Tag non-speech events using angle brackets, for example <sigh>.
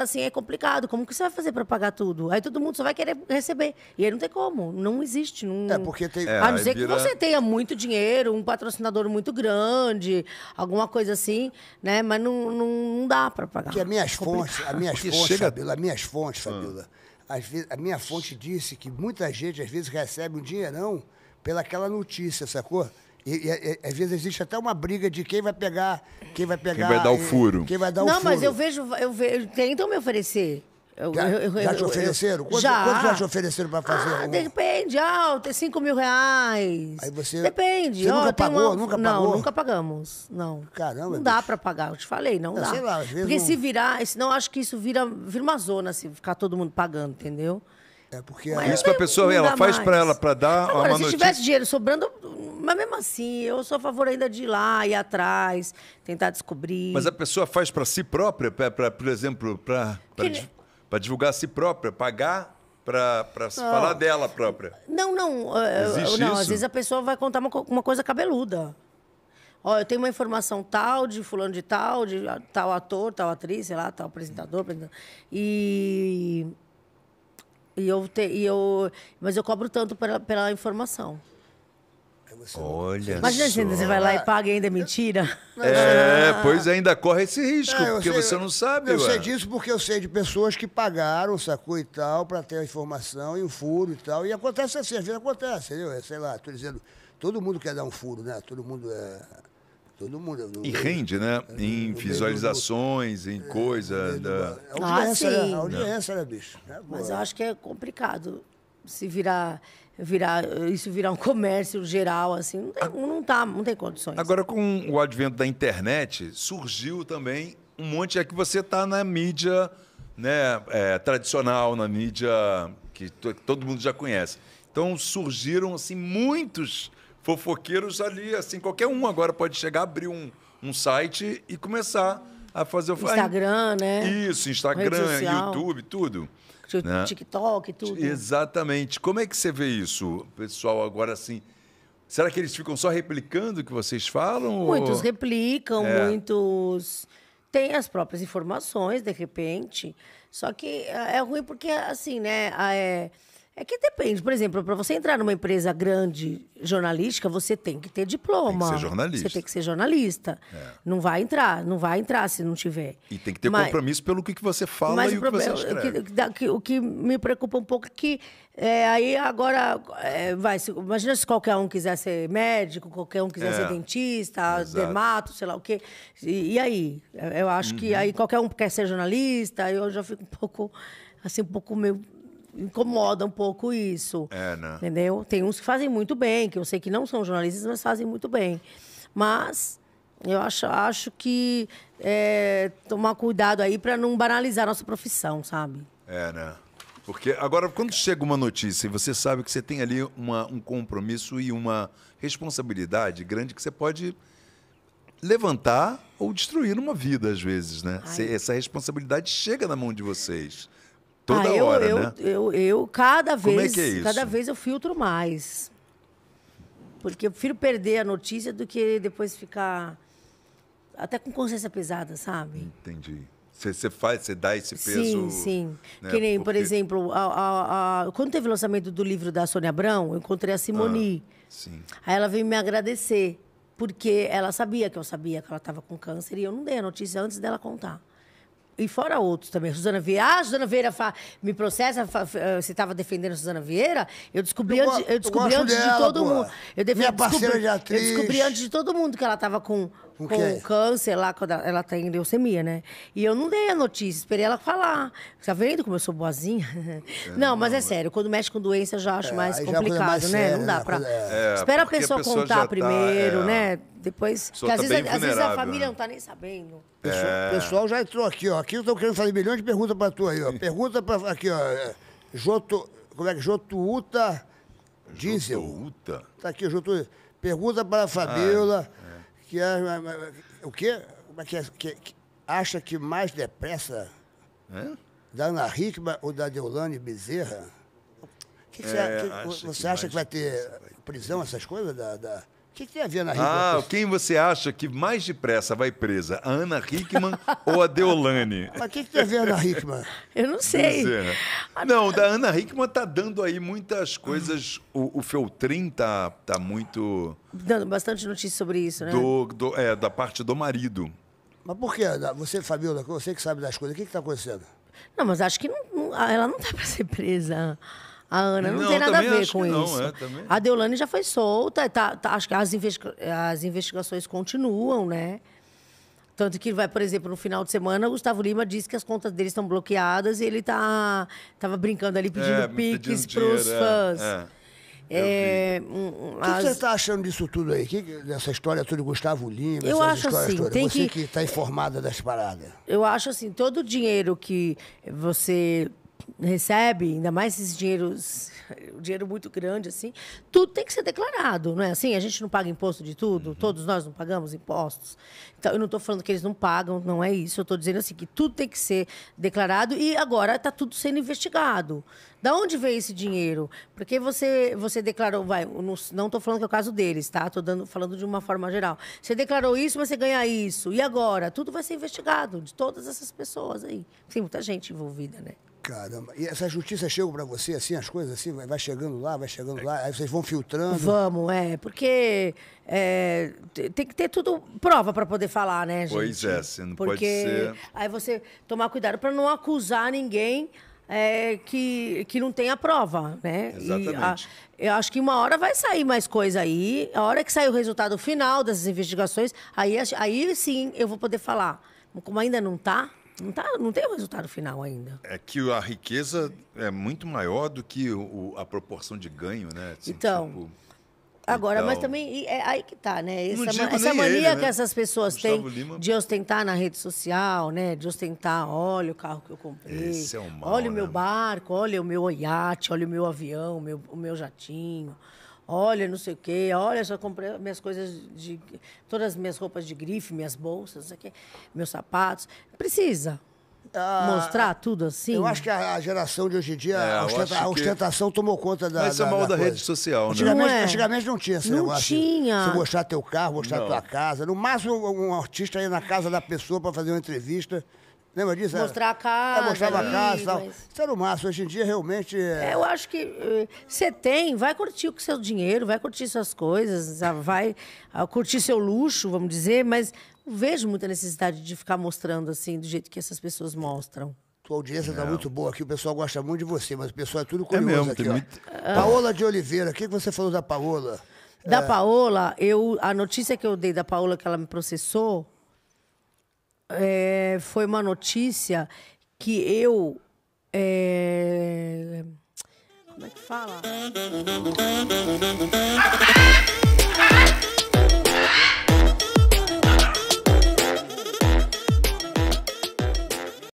assim, é complicado. Como que você vai fazer para pagar tudo? Aí todo mundo só vai querer receber. E aí não tem como. Não existe. Não... É, porque tem... É, a não ser vira... que você tenha muito dinheiro, um patrocinador muito grande, alguma coisa assim, né? Mas não, não, não dá para pagar. Porque as minhas é fontes, as minhas fontes, chega... Fabila, as minhas fontes, ah. Fabila, hum. vezes, a minha fonte disse que muita gente, às vezes, recebe um dinheirão pelaquela notícia, sacou? E, e, e, às vezes existe até uma briga de quem vai pegar, quem vai pegar, quem vai dar o furo. Quem vai dar Não, o furo. Não, mas eu vejo, eu vejo, tentam me oferecer. Eu, já, eu, eu, já te ofereceram? Quanto, já. quanto já te ofereceram para fazer? Ah, um... Depende, ah, tem 5 mil reais. Aí você. Depende. Você oh, nunca pagou? Uma... Nunca não, pagou? Não, nunca pagamos. Não. Caramba. Não dá para pagar, eu te falei, não, não dá. Sei lá, às vezes Porque não... se virar, senão acho que isso vira, vira uma zona, se ficar todo mundo pagando, entendeu? É porque é Isso para a pessoa, ela faz para ela, para dar Agora, uma se notícia. Se tivesse dinheiro sobrando, mas mesmo assim, eu sou a favor ainda de ir lá, e atrás, tentar descobrir. Mas a pessoa faz para si própria, para por exemplo, para Porque... divulgar a si própria, pagar para oh. falar dela própria. Não, não. Uh, uh, Existe não, isso? às vezes a pessoa vai contar uma, uma coisa cabeluda. Ó, eu tenho uma informação tal, de fulano de tal, de ah, tal ator, tal atriz, sei lá, tal apresentador. apresentador. E e eu, te, e eu mas eu cobro tanto pela, pela informação. É Olha Imagina, só. você vai lá e paga e ainda é mentira. É, pois ainda corre esse risco, porque sei, você não sabe. Eu ué. sei disso porque eu sei de pessoas que pagaram, sacou e tal, para ter a informação e o furo e tal. E acontece assim, às vezes acontece, entendeu? É, sei lá, tô dizendo, todo mundo quer dar um furo, né? Todo mundo é Todo mundo. e rende, né? em visualizações, em é, coisa. Da... Ah, audiência, ah, sim. audiência, né, bicho? É Mas eu acho que é complicado se virar virar isso virar um comércio geral assim não tem, não tá, não tem condições agora com o advento da internet surgiu também um monte é que você está na mídia né é, tradicional na mídia que todo mundo já conhece então surgiram assim muitos fofoqueiros ali, assim, qualquer um agora pode chegar, abrir um, um site e começar a fazer o Instagram, né? Isso, Instagram, YouTube, tudo. Né? TikTok, tudo. Exatamente. Como é que você vê isso, pessoal, agora assim? Será que eles ficam só replicando o que vocês falam? Muitos ou... replicam, é. muitos têm as próprias informações, de repente. Só que é, é ruim porque, assim, né? É é que depende. Por exemplo, para você entrar numa empresa grande jornalística, você tem que ter diploma. Tem que ser jornalista. Você tem que ser jornalista. É. Não vai entrar, não vai entrar se não tiver. E tem que ter mas, compromisso pelo que você fala mas e o, o que você escreve. O que, o que, me preocupa um pouco é que é, aí agora é, vai, se, imagina se qualquer um quiser ser médico, qualquer um quiser ser é. dentista, Exato. dermato, sei lá o quê. E, e aí? Eu acho uhum. que aí qualquer um quer ser jornalista, eu já fico um pouco assim, um pouco meio incomoda um pouco isso. É, né? Entendeu? Tem uns que fazem muito bem, que eu sei que não são jornalistas, mas fazem muito bem. Mas eu acho, acho que é, tomar cuidado aí para não banalizar a nossa profissão, sabe? É, né? Porque agora, quando chega uma notícia e você sabe que você tem ali uma, um compromisso e uma responsabilidade grande que você pode levantar ou destruir uma vida, às vezes, né? Ai. Essa responsabilidade chega na mão de vocês. Toda ah, eu, hora, eu, né? Eu, eu, eu cada vez, Como é que é isso? cada vez eu filtro mais. Porque eu prefiro perder a notícia do que depois ficar até com consciência pesada, sabe? Entendi. Você faz, você dá esse peso. Sim, sim. Né? Que nem, Porque... por exemplo, a, a, a... quando teve o lançamento do livro da Sônia Abrão, eu encontrei a Simoni. Ah, sim. Aí ela veio me agradecer porque ela sabia que eu sabia que ela estava com câncer e eu não dei a notícia antes dela contar. E fora outros também. Suzana Vieira, ah, Suzana Vieira fa... me processa, fa... Eh, você estava defendendo a Suzana Vieira. Eu descobri eu, antes, eu descobri antes de todo mundo. Eu, deve... Minha eu descobri, de atriz. eu descobri antes de todo mundo que ela estava com com, é? câncer lá, quando ela tem tá leucemia, né? E eu não dei a notícia, esperei ela falar. Tá vendo como eu sou boazinha? É, não, mas não, é sério, quando mexe com doença eu já acho é, mais é complicado, mais né? não dá para. Né? pra. É, Espera a pessoa, contar tá, primeiro, é. né? Depois. Porque tá às, vezes, às vezes, a família né? não tá nem sabendo. O pessoal, pessoal já entrou aqui, ó. Aqui eu tô querendo fazer milhões de perguntas pra tu aí, ó. Pergunta pra. Aqui, ó. Joto. Como é que? Jotuuta Diesel. Jotuuta. Tá aqui, Jotuuta. Pergunta para a ah, Fabiola. Ah, que é, o quê? Como é que, é, que, que acha que mais depressa é? da Ana Hickman ou da Deolane Bezerra? Que que é, você, acha que, você acha que vai ter prisão, essas coisas? Da, da... O que, que tem a ver na Ah, quem você acha que mais depressa vai presa? A Ana Hickman <laughs> ou a Deolane? Mas o que, que tem a ver a Ana Hickman? <laughs> Eu não sei. Dizer, né? ah, não, da Ana Hickman tá dando aí muitas coisas. O, o Feltrin tá, tá muito. Dando bastante notícia sobre isso, né? Do, do, é, da parte do marido. Mas por quê? Você, Fabiola, você que sabe das coisas, o que está acontecendo? Não, mas acho que não, não, ela não tá para ser presa. A Ana não, não tem nada a ver com isso. Não, é, a Deolane já foi solta, tá, tá, acho que as, investiga as investigações continuam, né? Tanto que vai, por exemplo, no final de semana, o Gustavo Lima disse que as contas dele estão bloqueadas e ele tá tava brincando ali pedindo é, piques para os é, fãs. É, é. é O que você está achando disso tudo aí? Que, dessa história toda de Gustavo Lima, eu acho assim, todas. Tem você que está informada das paradas. Eu acho assim, todo o dinheiro que você recebe, ainda mais esses dinheiros, dinheiro muito grande, assim, tudo tem que ser declarado, não é assim? A gente não paga imposto de tudo, uhum. todos nós não pagamos impostos. Então, eu não estou falando que eles não pagam, não é isso. Eu estou dizendo assim, que tudo tem que ser declarado e agora está tudo sendo investigado. Da onde veio esse dinheiro? Porque você, você declarou, vai, não estou falando que é o caso deles, tá? Estou dando, falando de uma forma geral. Você declarou isso, mas você ganha isso. E agora? Tudo vai ser investigado de todas essas pessoas aí. Tem muita gente envolvida, né? Caramba, e essa justiça chega para você, assim, as coisas assim, vai chegando lá, vai chegando lá, aí vocês vão filtrando? Vamos, é, porque é, tem que ter tudo prova para poder falar, né, gente? Pois é, você não porque pode ser... Aí você tomar cuidado para não acusar ninguém é, que, que não tem a prova, né? Exatamente. A, eu acho que uma hora vai sair mais coisa aí, a hora que sair o resultado final dessas investigações, aí, aí sim eu vou poder falar. Como ainda não está não, tá, não tem o resultado final ainda. É que a riqueza é muito maior do que o, a proporção de ganho, né? Assim, então. Tipo, agora, mas também é aí que tá, né? Essa, essa mania ele, né? que essas pessoas Gustavo têm Lima... de ostentar na rede social, né? De ostentar, olha o carro que eu comprei. Esse é um mal, olha o meu né? barco, olha o meu iate, olha o meu avião, o meu, o meu jatinho olha, não sei o quê, olha, só comprei minhas coisas de. Todas as minhas roupas de grife, minhas bolsas, aqui, meus sapatos. Precisa. Ah, mostrar tudo assim? Eu acho que a, geração de hoje em dia, é, a, ostenta, a, ostentação que... tomou conta da. Mas isso é mal da, da rede social, né? Antigamente não, é. antigamente não tinha esse não negócio. Tinha. Você mostrar teu carro, mostrar não. tua casa. No máximo, um artista ir na casa da pessoa para fazer uma entrevista. Lembra disso? Mostrar a casa. É, mostrava ali, a casa e tal. Mas... Isso era o máximo. Hoje em dia, realmente. É... é eu acho que eh, você tem, vai curtir o seu dinheiro, vai curtir suas coisas, vai ah, curtir seu luxo, vamos dizer, mas não vejo muita necessidade de ficar mostrando assim, do jeito que essas pessoas mostram. Tua audiência está muito boa aqui, o pessoal gosta muito de você, mas o pessoal é tudo é curioso é mesmo, aqui, Muito... Ah. Paola de Oliveira, o que, que você falou da Paola? Da é... Paola, eu, a notícia que eu dei da Paola que ela me processou, é, foi uma notícia que eu. É, como é que fala?